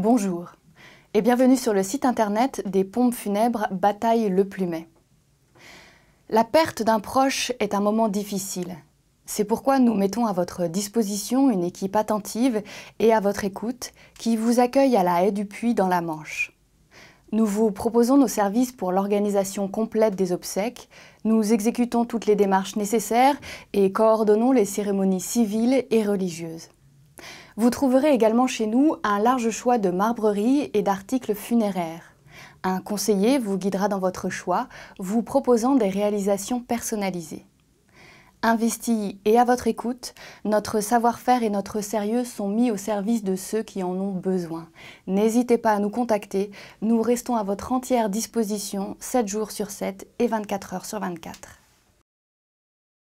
Bonjour et bienvenue sur le site internet des pompes funèbres Bataille Le Plumet. La perte d'un proche est un moment difficile. C'est pourquoi nous mettons à votre disposition une équipe attentive et à votre écoute qui vous accueille à la haie du puits dans la Manche. Nous vous proposons nos services pour l'organisation complète des obsèques, nous exécutons toutes les démarches nécessaires et coordonnons les cérémonies civiles et religieuses. Vous trouverez également chez nous un large choix de marbreries et d'articles funéraires. Un conseiller vous guidera dans votre choix, vous proposant des réalisations personnalisées. Investis et à votre écoute, notre savoir-faire et notre sérieux sont mis au service de ceux qui en ont besoin. N'hésitez pas à nous contacter, nous restons à votre entière disposition 7 jours sur 7 et 24 heures sur 24.